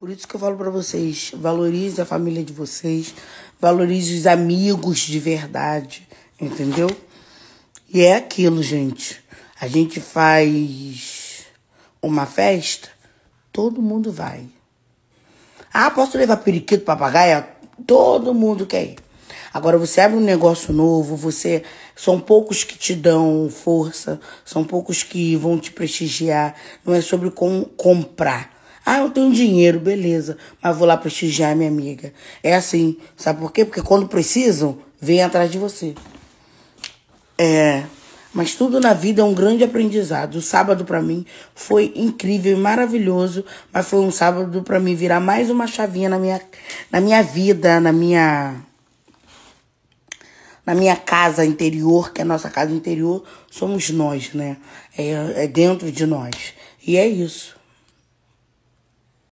Por isso que eu falo para vocês, valorize a família de vocês, valorize os amigos de verdade, entendeu? E é aquilo, gente. A gente faz uma festa, todo mundo vai. Ah, posso levar periquito, papagaia? Todo mundo quer ir. Agora você abre um negócio novo, você são poucos que te dão força, são poucos que vão te prestigiar. Não é sobre com, comprar ah, eu tenho dinheiro, beleza, mas vou lá prestigiar minha amiga. É assim, sabe por quê? Porque quando precisam, vem atrás de você. É, mas tudo na vida é um grande aprendizado. O sábado para mim foi incrível e maravilhoso, mas foi um sábado para mim virar mais uma chavinha na minha, na minha vida, na minha na minha casa interior, que é a nossa casa interior, somos nós, né? É, é dentro de nós. E é isso.